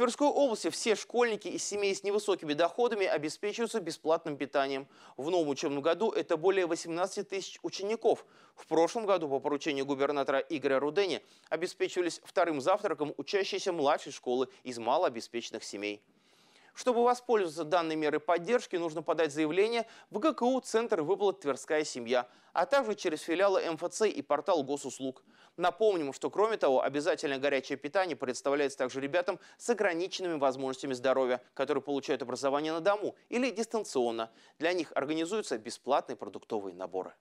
Тверской области все школьники из семей с невысокими доходами обеспечиваются бесплатным питанием. В новом учебном году это более 18 тысяч учеников. В прошлом году по поручению губернатора Игоря Рудени обеспечивались вторым завтраком учащиеся младшей школы из малообеспеченных семей. Чтобы воспользоваться данной мерой поддержки, нужно подать заявление в ГКУ «Центр выплат Тверская семья», а также через филиалы МФЦ и портал госуслуг. Напомним, что кроме того, обязательное горячее питание представляется также ребятам с ограниченными возможностями здоровья, которые получают образование на дому или дистанционно. Для них организуются бесплатные продуктовые наборы.